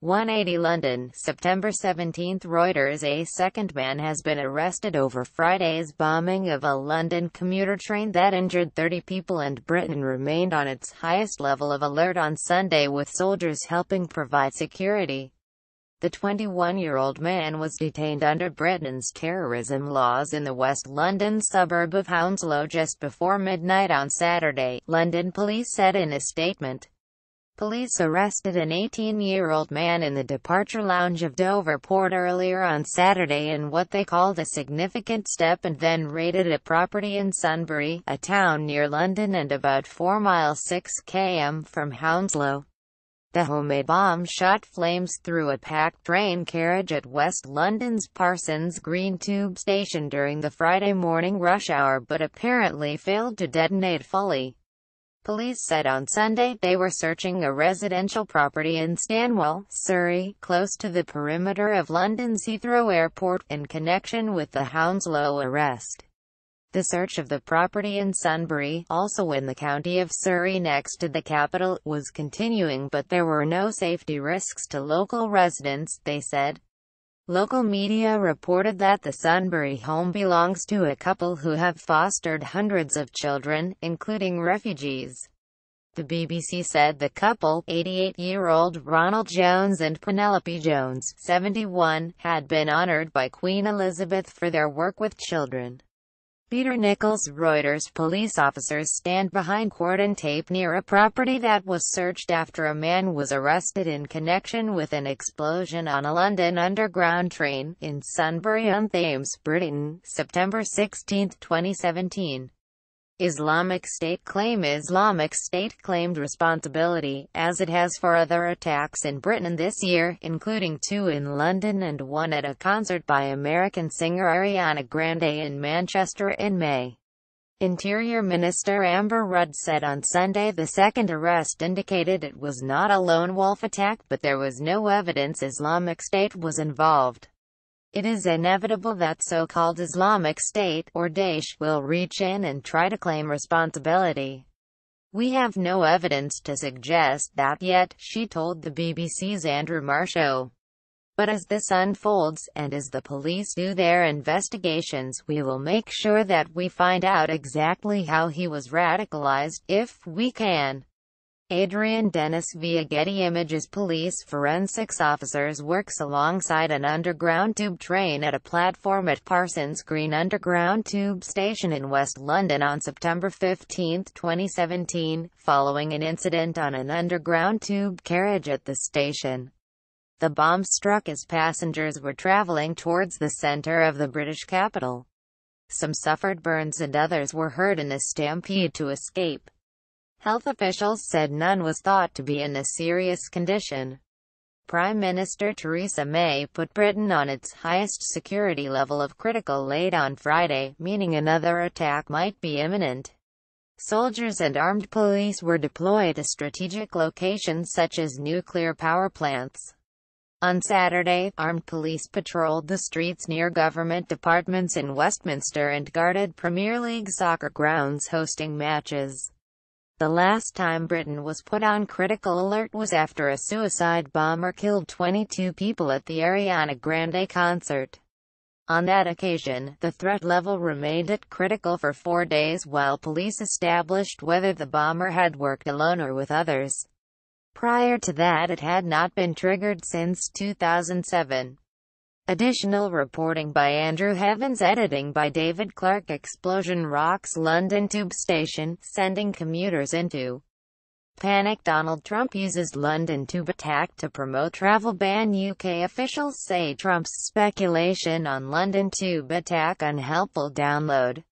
180 London, September 17 Reuters A second man has been arrested over Friday's bombing of a London commuter train that injured 30 people and Britain remained on its highest level of alert on Sunday with soldiers helping provide security. The 21-year-old man was detained under Britain's terrorism laws in the West London suburb of Hounslow just before midnight on Saturday, London police said in a statement. Police arrested an 18-year-old man in the departure lounge of Dover Port earlier on Saturday in what they called a significant step and then raided a property in Sunbury, a town near London and about 4 miles 6 km from Hounslow. The homemade bomb shot flames through a packed train carriage at West London's Parsons Green Tube station during the Friday morning rush hour but apparently failed to detonate fully. Police said on Sunday they were searching a residential property in Stanwell, Surrey, close to the perimeter of London's Heathrow Airport, in connection with the Hounslow arrest. The search of the property in Sunbury, also in the county of Surrey next to the capital, was continuing but there were no safety risks to local residents, they said. Local media reported that the Sunbury home belongs to a couple who have fostered hundreds of children, including refugees. The BBC said the couple, 88-year-old Ronald Jones and Penelope Jones, 71, had been honored by Queen Elizabeth for their work with children. Peter Nichols Reuters police officers stand behind cordon tape near a property that was searched after a man was arrested in connection with an explosion on a London Underground train, in Sunbury-on-Thames, Britain, September 16, 2017. Islamic State claim Islamic State claimed responsibility, as it has for other attacks in Britain this year, including two in London and one at a concert by American singer Ariana Grande in Manchester in May. Interior Minister Amber Rudd said on Sunday the second arrest indicated it was not a lone wolf attack but there was no evidence Islamic State was involved. It is inevitable that so-called Islamic State or Daesh will reach in and try to claim responsibility. We have no evidence to suggest that yet, she told the BBC's Andrew Marshall. But as this unfolds, and as the police do their investigations, we will make sure that we find out exactly how he was radicalized, if we can. Adrian Dennis via Getty Images Police forensics officers works alongside an underground tube train at a platform at Parsons Green Underground Tube Station in West London on September 15, 2017, following an incident on an underground tube carriage at the station. The bomb struck as passengers were travelling towards the centre of the British capital. Some suffered burns and others were hurt in a stampede to escape. Health officials said none was thought to be in a serious condition. Prime Minister Theresa May put Britain on its highest security level of critical late on Friday, meaning another attack might be imminent. Soldiers and armed police were deployed to strategic locations such as nuclear power plants. On Saturday, armed police patrolled the streets near government departments in Westminster and guarded Premier League soccer grounds hosting matches. The last time Britain was put on critical alert was after a suicide bomber killed 22 people at the Ariana Grande concert. On that occasion, the threat level remained at critical for four days while police established whether the bomber had worked alone or with others. Prior to that it had not been triggered since 2007. Additional reporting by Andrew Heavens Editing by David Clark Explosion rocks London tube station, sending commuters into panic Donald Trump uses London tube attack to promote travel ban UK officials say Trump's speculation on London tube attack unhelpful download